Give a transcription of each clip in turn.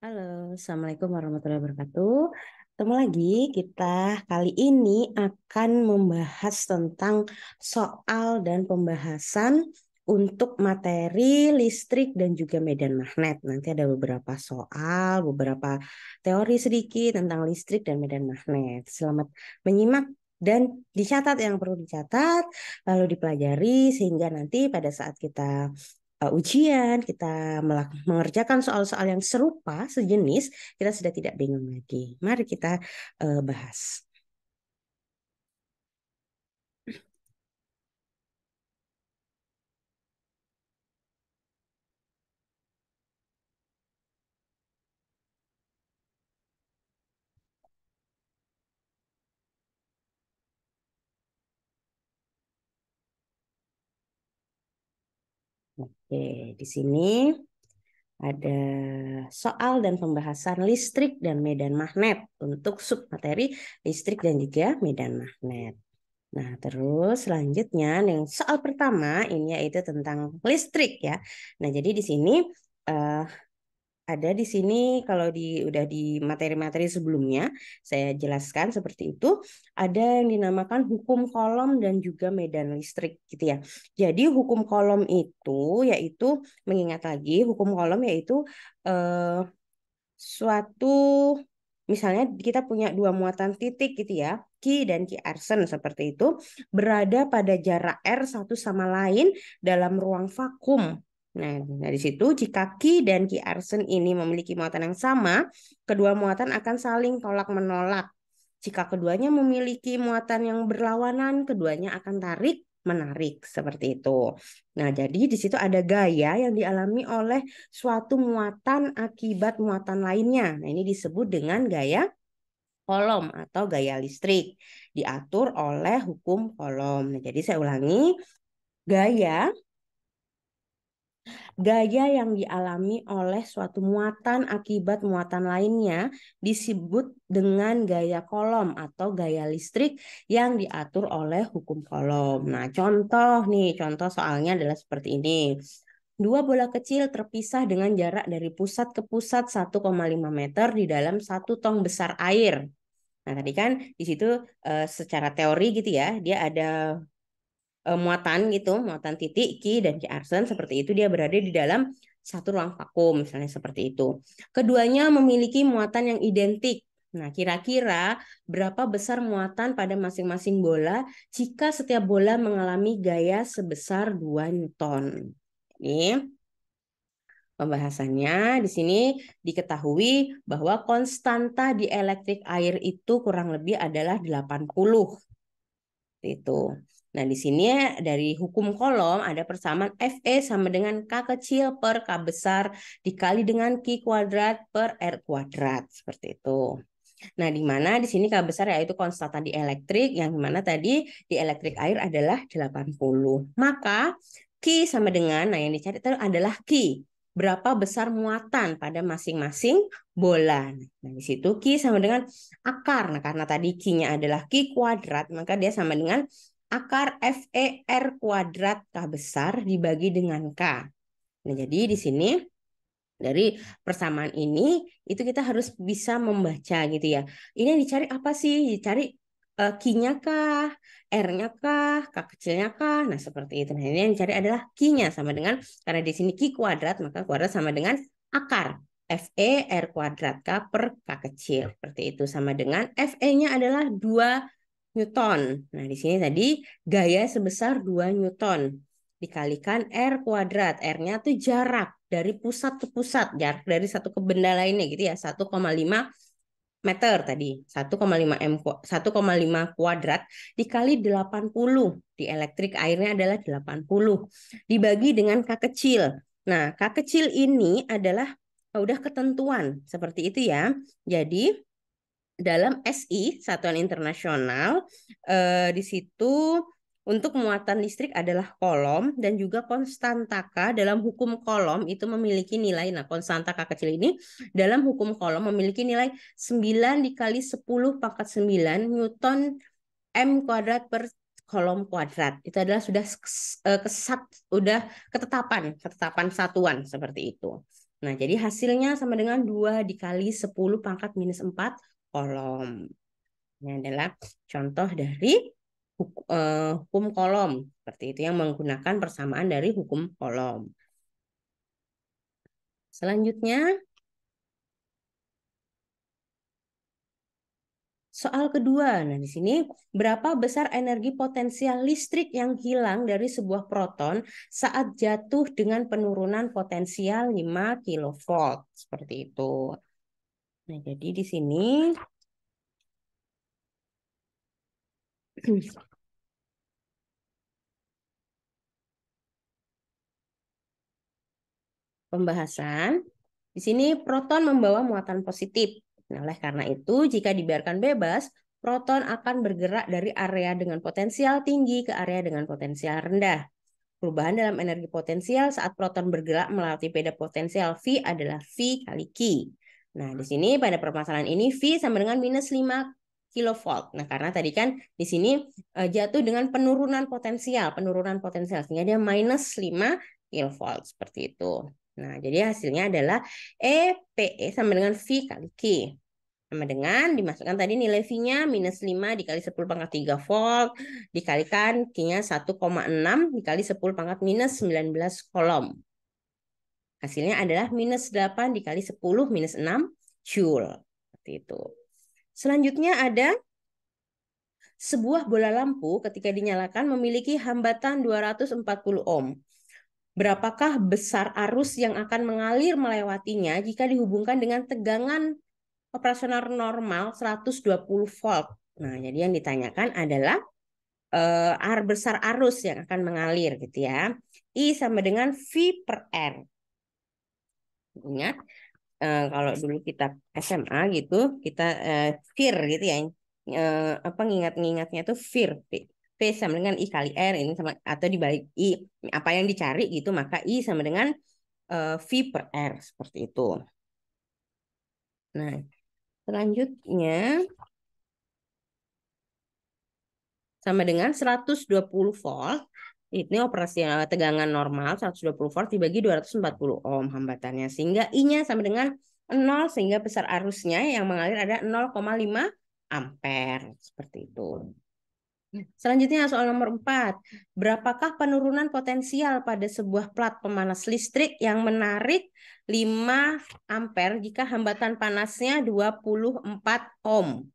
Halo, Assalamualaikum warahmatullahi wabarakatuh. Ketemu lagi, kita kali ini akan membahas tentang soal dan pembahasan untuk materi listrik dan juga medan magnet. Nanti ada beberapa soal, beberapa teori sedikit tentang listrik dan medan magnet. Selamat menyimak dan dicatat yang perlu dicatat, lalu dipelajari sehingga nanti pada saat kita uh, ujian, kita mengerjakan soal-soal yang serupa, sejenis, kita sudah tidak bingung lagi. Mari kita uh, bahas. Oke, di sini ada soal dan pembahasan listrik dan medan magnet untuk sub materi listrik dan juga medan magnet. Nah, terus selanjutnya yang soal pertama ini yaitu tentang listrik ya. Nah, jadi di sini eh, ada di sini kalau di udah di materi-materi sebelumnya saya jelaskan seperti itu ada yang dinamakan hukum kolom dan juga medan listrik gitu ya. Jadi hukum kolom itu yaitu mengingat lagi hukum kolom yaitu eh, suatu misalnya kita punya dua muatan titik gitu ya, Q dan Q Arsen seperti itu, berada pada jarak R satu sama lain dalam ruang vakum Nah, dari situ jika Ki dan Ki Arsen ini memiliki muatan yang sama, kedua muatan akan saling tolak-menolak. Jika keduanya memiliki muatan yang berlawanan, keduanya akan tarik menarik seperti itu. Nah, jadi di situ ada gaya yang dialami oleh suatu muatan akibat muatan lainnya. Nah, ini disebut dengan gaya kolom atau gaya listrik diatur oleh hukum kolom. Nah, jadi saya ulangi, gaya Gaya yang dialami oleh suatu muatan akibat muatan lainnya disebut dengan gaya kolom atau gaya listrik yang diatur oleh hukum kolom. Nah, contoh nih, contoh soalnya adalah seperti ini. Dua bola kecil terpisah dengan jarak dari pusat ke pusat 1,5 meter di dalam satu tong besar air. Nah, tadi kan di situ eh, secara teori gitu ya, dia ada e, muatan gitu, muatan titik Ki dan Ki Arsen seperti itu dia berada di dalam satu ruang vakum misalnya seperti itu. Keduanya memiliki muatan yang identik. Nah, kira-kira berapa besar muatan pada masing-masing bola jika setiap bola mengalami gaya sebesar 2 Newton? Ini pembahasannya di sini diketahui bahwa konstanta di elektrik air itu kurang lebih adalah 80. Itu. Nah, di sini dari hukum kolom ada persamaan FE sama dengan K kecil per K besar dikali dengan Q kuadrat per R kuadrat. Seperti itu. Nah, di mana di sini K besar yaitu konstanta di elektrik, yang mana tadi di elektrik air adalah 80. Maka Q sama dengan, nah yang dicari itu adalah Q. Berapa besar muatan pada masing-masing bola. Nah, di situ Q sama dengan akar. Nah, karena tadi Q-nya adalah Q kuadrat, maka dia sama dengan akar FER kuadrat K besar dibagi dengan K. Nah, jadi di sini dari persamaan ini itu kita harus bisa membaca gitu ya. Ini yang dicari apa sih? Dicari uh, e, Q-nya kah, R-nya kah, K kecilnya kah? Nah, seperti itu. Nah, ini yang dicari adalah Q-nya sama dengan karena di sini Q kuadrat, maka kuadrat sama dengan akar FE R kuadrat K per K kecil. Seperti itu sama dengan FE-nya adalah 2 Newton. Nah, di sini tadi gaya sebesar 2 Newton dikalikan R kuadrat. R-nya tuh jarak dari pusat ke pusat, jarak dari satu ke benda lainnya gitu ya, 1,5 meter tadi. 1,5 m 1,5 kuadrat dikali 80. Di elektrik airnya adalah 80. Dibagi dengan K kecil. Nah, K kecil ini adalah udah ketentuan seperti itu ya. Jadi dalam SI Satuan Internasional eh, di situ untuk muatan listrik adalah kolom dan juga konstanta k dalam hukum kolom itu memiliki nilai. Nah, konstanta k kecil ini dalam hukum kolom memiliki nilai 9 dikali 10 pangkat 9 Newton M kuadrat per kolom kuadrat. Itu adalah sudah eh, kesat sudah ketetapan, ketetapan satuan seperti itu. Nah, jadi hasilnya sama dengan dua dikali 10 pangkat minus 4 kolom. Ini adalah contoh dari eh, hukum, kolom seperti itu yang menggunakan persamaan dari hukum kolom. Selanjutnya Soal kedua, nah di sini berapa besar energi potensial listrik yang hilang dari sebuah proton saat jatuh dengan penurunan potensial 5 kV seperti itu. Nah, jadi di sini pembahasan di sini proton membawa muatan positif. Nah, oleh karena itu jika dibiarkan bebas, proton akan bergerak dari area dengan potensial tinggi ke area dengan potensial rendah. Perubahan dalam energi potensial saat proton bergerak melalui beda potensial V adalah V kali Q. Nah, di sini pada permasalahan ini V sama dengan minus 5 kilovolt. Nah, karena tadi kan di sini uh, jatuh dengan penurunan potensial, penurunan potensial sehingga dia minus 5 kilovolt seperti itu. Nah, jadi hasilnya adalah E, P, e sama dengan V kali k Sama dengan dimasukkan tadi nilai V-nya minus 5 dikali 10 pangkat 3 volt, dikalikan k nya 1,6 dikali 10 pangkat minus 19 kolom. Hasilnya adalah minus 8 dikali 10 minus 6 Joule. Seperti itu. Selanjutnya ada sebuah bola lampu ketika dinyalakan memiliki hambatan 240 ohm. Berapakah besar arus yang akan mengalir melewatinya jika dihubungkan dengan tegangan operasional normal 120 volt? Nah, jadi yang ditanyakan adalah eh, ar besar arus yang akan mengalir gitu ya. I sama dengan V per R ingat uh, kalau dulu kita SMA gitu kita uh, fear gitu ya uh, apa ngingat-ngingatnya tuh fear P sama dengan I kali R ini sama atau dibalik I apa yang dicari gitu maka I sama dengan uh, V per R seperti itu. Nah, selanjutnya sama dengan 120 volt ini operasional eh, tegangan normal 120 volt dibagi 240 ohm hambatannya sehingga I-nya sama dengan 0 sehingga besar arusnya yang mengalir ada 0,5 ampere seperti itu. Selanjutnya soal nomor 4. Berapakah penurunan potensial pada sebuah plat pemanas listrik yang menarik 5 ampere jika hambatan panasnya 24 ohm?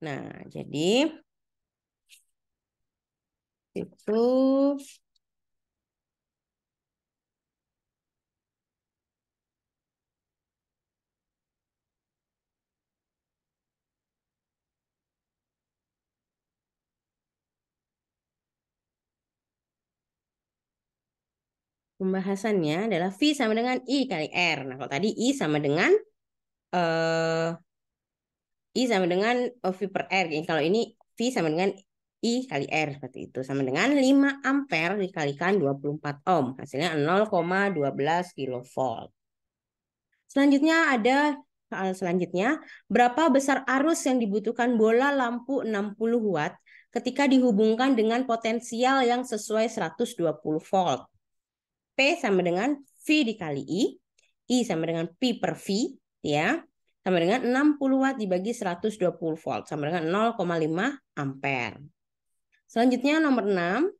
Nah, jadi itu pembahasannya adalah V sama dengan I kali R. Nah, kalau tadi I sama dengan uh, I sama dengan V per R. Jadi Kalau ini V sama dengan I kali R seperti itu sama dengan 5 ampere dikalikan 24 ohm hasilnya 0,12 kilovolt. Selanjutnya ada soal eh, selanjutnya, berapa besar arus yang dibutuhkan bola lampu 60 watt ketika dihubungkan dengan potensial yang sesuai 120 volt? P sama dengan V dikali I, I sama dengan P per V, ya, sama dengan 60 watt dibagi 120 volt, sama dengan 0,5 ampere. Selanjutnya nomor 6,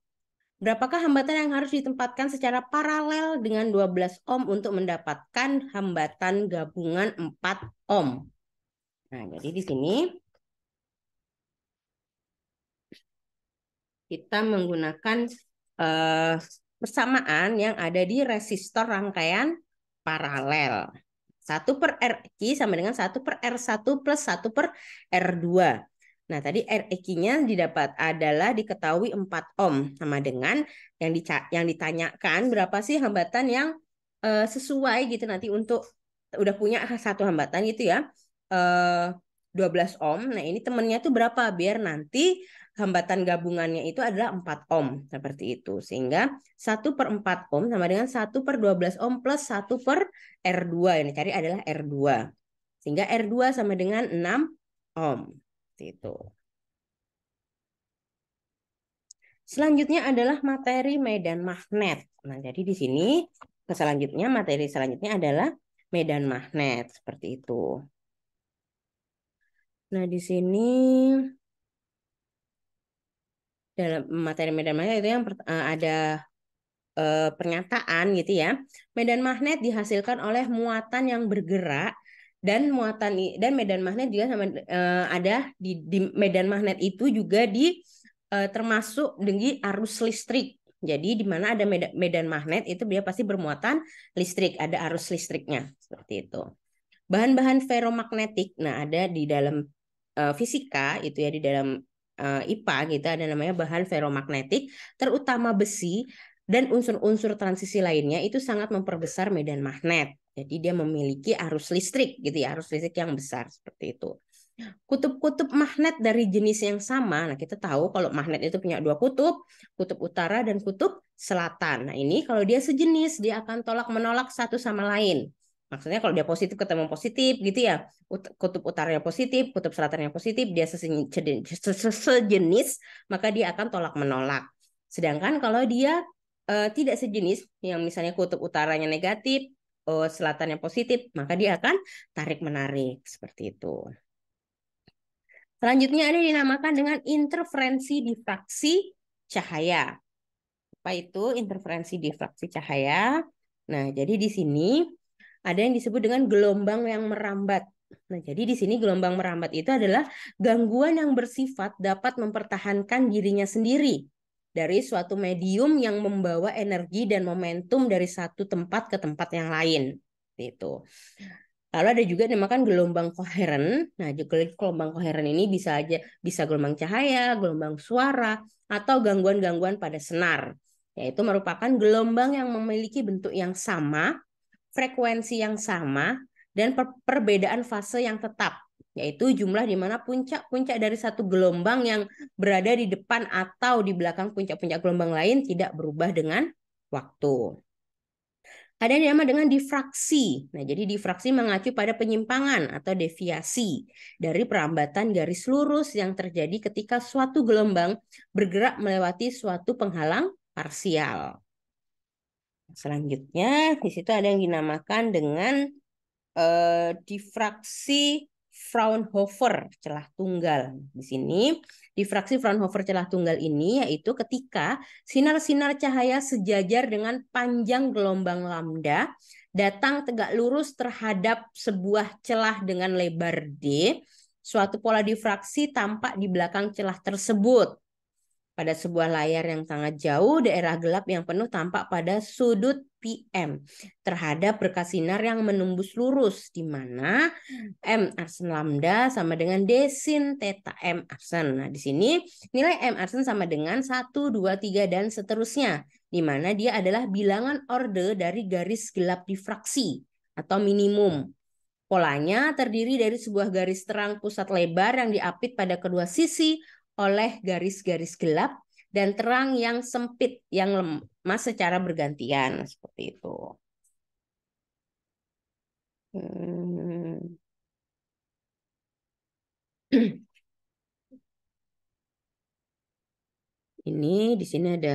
Berapakah hambatan yang harus ditempatkan secara paralel dengan 12 ohm untuk mendapatkan hambatan gabungan 4 ohm? Nah, jadi di sini kita menggunakan eh, persamaan yang ada di resistor rangkaian paralel. 1 per RQ sama dengan 1 per R1 plus 1 per R2. Nah, tadi REQ-nya didapat adalah diketahui 4 ohm sama dengan yang yang ditanyakan berapa sih hambatan yang uh, sesuai gitu nanti untuk udah punya satu hambatan gitu ya. Uh, eh, 12 ohm. Nah, ini temennya tuh berapa biar nanti hambatan gabungannya itu adalah 4 ohm seperti itu. Sehingga 1 per 4 ohm sama dengan 1 per 12 ohm plus 1 per R2. Yang dicari adalah R2. Sehingga R2 sama dengan 6 ohm seperti itu. Selanjutnya adalah materi medan magnet. Nah, jadi di sini selanjutnya materi selanjutnya adalah medan magnet seperti itu. Nah, di sini dalam materi medan magnet itu yang eh, ada eh, pernyataan gitu ya. Medan magnet dihasilkan oleh muatan yang bergerak dan muatan dan medan magnet juga sama uh, ada di, di medan magnet itu juga di uh, termasuk dengan arus listrik. Jadi di mana ada medan, medan magnet itu dia pasti bermuatan listrik, ada arus listriknya seperti itu. Bahan-bahan ferromagnetik, nah ada di dalam uh, fisika itu ya di dalam uh, IPA gitu ada namanya bahan ferromagnetik, terutama besi dan unsur-unsur transisi lainnya itu sangat memperbesar medan magnet. Jadi dia memiliki arus listrik gitu ya, arus listrik yang besar seperti itu. Kutub-kutub magnet dari jenis yang sama. Nah, kita tahu kalau magnet itu punya dua kutub, kutub utara dan kutub selatan. Nah, ini kalau dia sejenis, dia akan tolak menolak satu sama lain. Maksudnya kalau dia positif ketemu positif gitu ya. Kutub utaranya positif, kutub selatannya positif, dia sejenis, maka dia akan tolak menolak. Sedangkan kalau dia eh, tidak sejenis, yang misalnya kutub utaranya negatif, uh, selatan yang positif, maka dia akan tarik-menarik seperti itu. Selanjutnya ada dinamakan dengan interferensi difraksi cahaya. Apa itu interferensi difraksi cahaya? Nah, jadi di sini ada yang disebut dengan gelombang yang merambat. Nah, jadi di sini gelombang merambat itu adalah gangguan yang bersifat dapat mempertahankan dirinya sendiri dari suatu medium yang membawa energi dan momentum dari satu tempat ke tempat yang lain gitu. Lalu ada juga dinamakan gelombang koheren. Nah, juga gelombang koheren ini bisa aja bisa gelombang cahaya, gelombang suara, atau gangguan-gangguan pada senar. Yaitu merupakan gelombang yang memiliki bentuk yang sama, frekuensi yang sama, dan perbedaan fase yang tetap yaitu jumlah di mana puncak-puncak dari satu gelombang yang berada di depan atau di belakang puncak-puncak gelombang lain tidak berubah dengan waktu. Ada yang dinamakan dengan difraksi. Nah, jadi difraksi mengacu pada penyimpangan atau deviasi dari perambatan garis lurus yang terjadi ketika suatu gelombang bergerak melewati suatu penghalang parsial. Selanjutnya, di situ ada yang dinamakan dengan uh, difraksi Fraunhofer celah tunggal. Di sini difraksi Fraunhofer celah tunggal ini yaitu ketika sinar-sinar cahaya sejajar dengan panjang gelombang lambda datang tegak lurus terhadap sebuah celah dengan lebar D, suatu pola difraksi tampak di belakang celah tersebut. Pada sebuah layar yang sangat jauh, daerah gelap yang penuh tampak pada sudut PM terhadap berkas sinar yang menembus lurus di mana M arsen lambda sama dengan D sin theta M arsen. Nah, di sini nilai M arsen sama dengan 1 2 3 dan seterusnya di mana dia adalah bilangan orde dari garis gelap difraksi atau minimum. Polanya terdiri dari sebuah garis terang pusat lebar yang diapit pada kedua sisi oleh garis-garis gelap dan terang yang sempit yang lem Mas secara bergantian seperti itu. Hmm. Ini di sini ada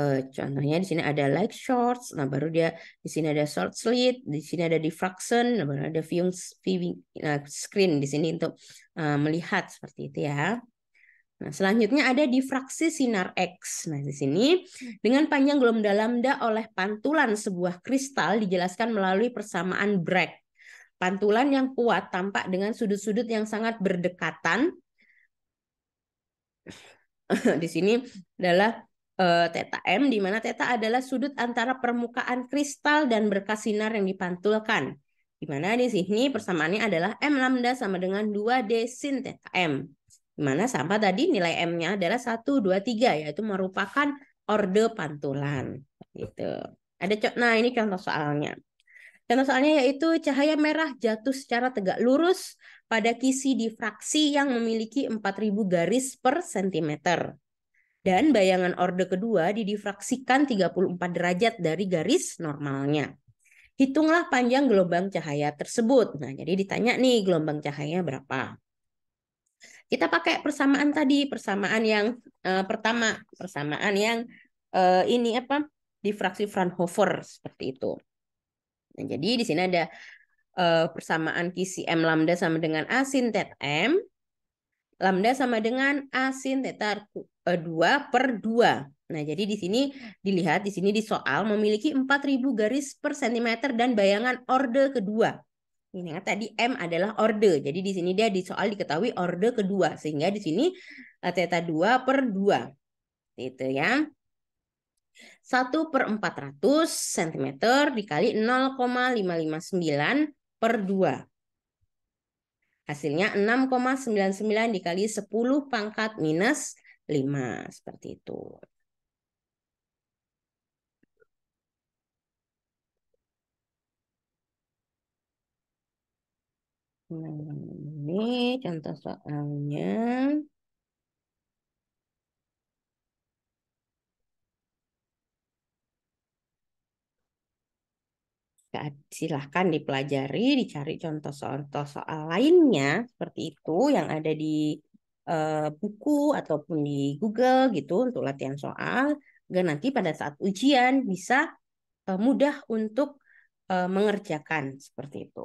uh, contohnya di sini ada light shorts, nah baru dia di sini ada short slit, di sini ada diffraction, nah baru ada viewing, viewing uh, screen di sini untuk uh, melihat seperti itu ya. Nah, selanjutnya ada difraksi sinar X. Nah, di sini dengan panjang gelombang dalam lambda oleh pantulan sebuah kristal dijelaskan melalui persamaan Bragg. Pantulan yang kuat tampak dengan sudut-sudut yang sangat berdekatan. di sini adalah uh, teta M di mana teta adalah sudut antara permukaan kristal dan berkas sinar yang dipantulkan. Di mana di sini persamaannya adalah M lambda sama dengan 2D sin teta M. Mana sampah tadi nilai M-nya adalah 1, 2, 3 yaitu merupakan orde pantulan. Gitu. Ada nah ini contoh soalnya. Contoh soalnya yaitu cahaya merah jatuh secara tegak lurus pada kisi difraksi yang memiliki 4000 garis per sentimeter. Dan bayangan orde kedua didifraksikan 34 derajat dari garis normalnya. Hitunglah panjang gelombang cahaya tersebut. Nah, jadi ditanya nih gelombang cahayanya berapa. Kita pakai persamaan tadi, persamaan yang uh, pertama, persamaan yang uh, ini apa? difraksi Fraunhofer seperti itu. Nah, jadi di sini ada uh, persamaan QCM lambda sama dengan A sin theta M. Lambda sama dengan A sin theta 2 per dua Nah, jadi di sini dilihat di sini di soal memiliki 4000 garis per sentimeter dan bayangan orde kedua. Ingat kan tadi M adalah order. Jadi di sini dia di soal diketahui order kedua sehingga di sini eh, teta 2 per 2. Itu ya. 1 per 400 cm dikali 0,559 per 2. Hasilnya 6,99 dikali 10 pangkat minus 5. Seperti itu. Nah, ini contoh soalnya. silahkan dipelajari, dicari contoh-contoh soal lainnya seperti itu yang ada di uh, buku ataupun di Google gitu untuk latihan soal agar nanti pada saat ujian bisa uh, mudah untuk uh, mengerjakan seperti itu.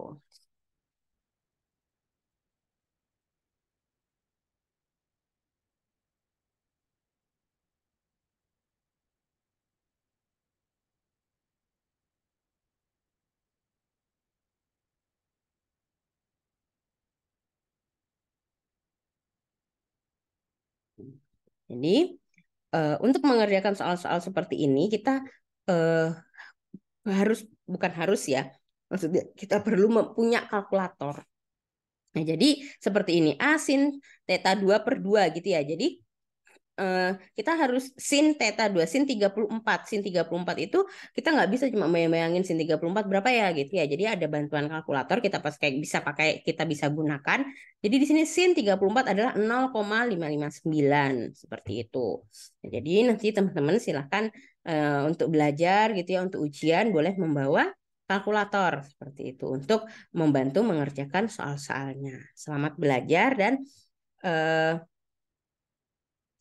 Jadi uh, untuk mengerjakan soal-soal seperti ini kita uh, harus bukan harus ya maksudnya kita perlu mempunyai kalkulator. Nah, jadi seperti ini asin teta dua 2 per 2 gitu ya. Jadi Eh, kita harus sin theta 2, sin 34. Sin 34 itu kita nggak bisa cuma bayangin sin 34 berapa ya gitu ya. Jadi ada bantuan kalkulator kita pas kayak bisa pakai kita bisa gunakan. Jadi di sini sin 34 adalah 0,559 seperti itu. Nah, jadi nanti teman-teman silahkan uh, untuk belajar gitu ya untuk ujian boleh membawa kalkulator seperti itu untuk membantu mengerjakan soal-soalnya. Selamat belajar dan eh,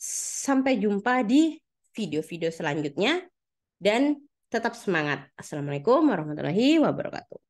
Sampai jumpa di video-video selanjutnya dan tetap semangat. Assalamualaikum warahmatullahi wabarakatuh.